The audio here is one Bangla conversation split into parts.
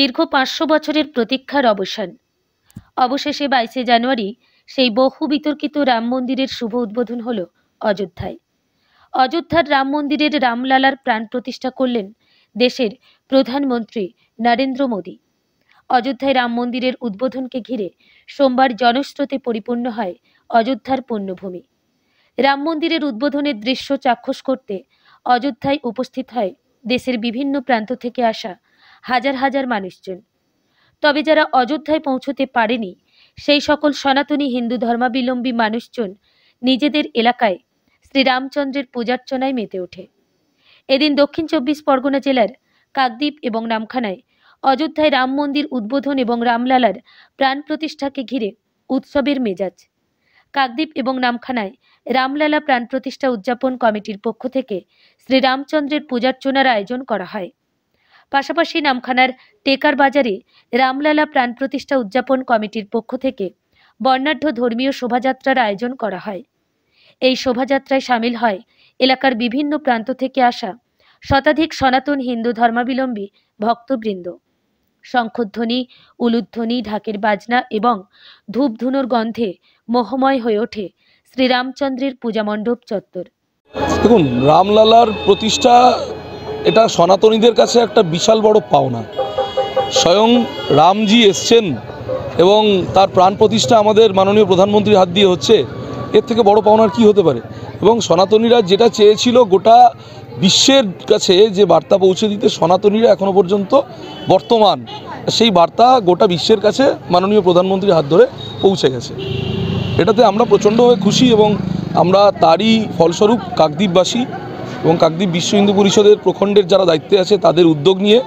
দীর্ঘ পাঁচশো বছরের প্রতীক্ষার অবসান অবশেষে বাইশে জানুয়ারি সেই বহু বিতর্কিত রাম মন্দিরের শুভ উদ্বোধন হল অযোধ্যায় অযোধ্যার রাম মন্দিরের রামলালার প্রাণ প্রতিষ্ঠা করলেন দেশের প্রধানমন্ত্রী নরেন্দ্র মোদী অযোধ্যায় রাম মন্দিরের উদ্বোধনকে ঘিরে সোমবার জনস্রোতে পরিপূর্ণ হয় অযোধ্যার পণ্যভূমি রাম মন্দিরের উদ্বোধনের দৃশ্য চাক্ষুষ করতে অযোধ্যায় উপস্থিত হয় দেশের বিভিন্ন প্রান্ত থেকে আসা হাজার হাজার মানুষজন তবে যারা অযোধ্যায় পৌঁছতে পারেনি সেই সকল সনাতনী হিন্দু ধর্মাবলম্বী মানুষজন নিজেদের এলাকায় শ্রীরামচন্দ্রের পূজার্চনায় মেতে ওঠে এদিন দক্ষিণ চব্বিশ পরগনা জেলার কাকদ্বীপ এবং নামখানায় অযোধ্যায় রাম মন্দির উদ্বোধন এবং রামলালার প্রাণ প্রতিষ্ঠাকে ঘিরে উৎসবের মেজাজ কাকদ্বীপ এবং নামখানায় রামলালা প্রাণ প্রতিষ্ঠা উদযাপন কমিটির পক্ষ থেকে শ্রীরামচন্দ্রের পূজার্চনার আয়োজন করা হয় পাশাপাশি নামখানার টেকার বাজারে রামলালা প্রাণ প্রতিষ্ঠা উদযাপন কমিটির পক্ষ থেকে বর্ণাঢ্য ধর্মীয় শোভাযাত্রার আয়োজন করা হয় এই শোভাযাত্রায় সামিল হয় এলাকার বিভিন্ন প্রান্ত থেকে আসা শতাধিক সনাতন হিন্দু ধর্মাবলম্বী ভক্তবৃন্দ শঙ্খধ্বনি উলুধ্বনি ঢাকের বাজনা এবং ধূপধুনোর গন্ধে মোহময় হয়ে ওঠে শ্রীরামচন্দ্রের পূজামণ্ডপ চত্বর দেখুন রামলালার প্রতিষ্ঠা এটা সনাতনীদের কাছে একটা বিশাল বড় পাওনা স্বয়ং রামজি এসছেন এবং তার প্রাণ প্রতিষ্ঠা আমাদের মাননীয় প্রধানমন্ত্রীর হাত দিয়ে হচ্ছে এর থেকে বড় পাওনার কি হতে পারে এবং সনাতনীরা যেটা চেয়েছিল গোটা বিশ্বের কাছে যে বার্তা পৌঁছে দিতে সনাতনীরা এখনও পর্যন্ত বর্তমান সেই বার্তা গোটা বিশ্বের কাছে মাননীয় প্রধানমন্ত্রীর হাত ধরে পৌঁছে গেছে এটাতে আমরা প্রচণ্ডভাবে খুশি এবং আমরা তারই ফলস্বরূপ কাকদ্বীপবাসী এবং কাকদ্বীপ বিশ্ব হিন্দু পরিষদের প্রখণ্ডের যারা দায়িত্বে আছে তাদের উদ্যোগ নিয়ে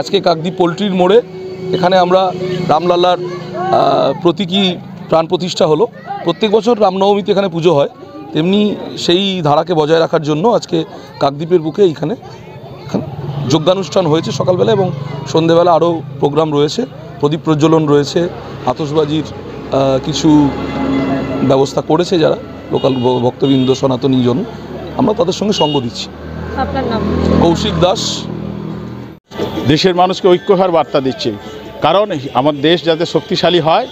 আজকে কাকদ্বীপ পোলট্রির মোড়ে এখানে আমরা রামলাল্লার প্রতীকী প্রাণ প্রতিষ্ঠা হলো প্রত্যেক বছর রামনবমীতে এখানে পুজো হয় তেমনি সেই ধারাকে বজায় রাখার জন্য আজকে কাকদ্বীপের বুকে এইখানে যোগ্যানুষ্ঠান হয়েছে সকালবেলা এবং সন্ধেবেলা আরও প্রোগ্রাম রয়েছে প্রদীপ প্রজ্বলন রয়েছে আতসবাজির কিছু ব্যবস্থা করেছে যারা লোকাল ভক্তবৃন্দ সনাতনী জন আমরা তাদের সঙ্গে সঙ্গ দিচ্ছি কৌশিক দাস দেশের মানুষকে ঐক্য হওয়ার বার্তা দিচ্ছে কারণ আমার দেশ যাতে শক্তিশালী হয়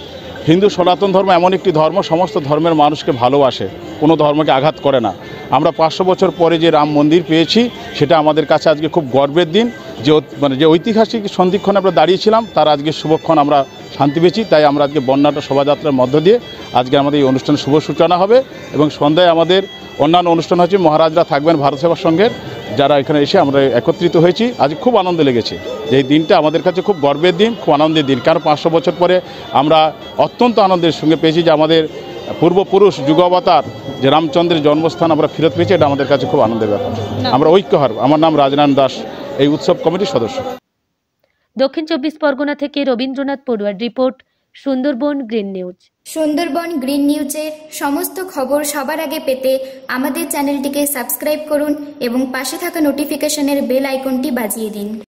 হিন্দু সনাতন ধর্ম এমন একটি ধর্ম সমস্ত ধর্মের মানুষকে ভালোবাসে কোনো ধর্মকে আঘাত করে না আমরা পাঁচশো বছর পরে যে রাম মন্দির পেয়েছি সেটা আমাদের কাছে আজকে খুব গর্বের দিন যে মানে যে ঐতিহাসিক সন্ধিক্ষণে আমরা দাঁড়িয়েছিলাম তার আজকে শুভক্ষণ আমরা শান্তি পেয়েছি তাই আমরা আজকে বন্যাটা শোভাযাত্রার মধ্য দিয়ে আজকে আমাদের এই অনুষ্ঠানের শুভ সূচনা হবে এবং সন্ধ্যায় আমাদের অন্যান্য অনুষ্ঠান হচ্ছে মহারাজরা থাকবেন ভারত সেবা সঙ্গের যারা এখানে এসে আমরা একত্রিত হয়েছি আজ খুব আনন্দ লেগেছে এই দিনটা আমাদের কাছে খুব গর্বের দিন খুব আনন্দের দিন কারণ পাঁচশো বছর পরে আমরা অত্যন্ত আনন্দের সঙ্গে পেয়েছি যে আমাদের পূর্বপুরুষ যুগাবতার যে রামচন্দ্রের জন্মস্থান আমরা ফেরত পেয়েছি এটা আমাদের কাছে খুব আনন্দের ব্যাপার আমরা ঐক্য হার আমার নাম রাজনারায়ণ দাস এই উৎসব কমিটির সদস্য দক্ষিণ চব্বিশ পরগনা থেকে রবীন্দ্রনাথ পড়ুয়ার report Sundarban green news Sundarban green নিউজের সমস্ত খবর সবার আগে পেতে আমাদের চ্যানেলটিকে সাবস্ক্রাইব করুন এবং পাশে থাকা নোটিফিকেশনের বেল আইকনটি বাজিয়ে দিন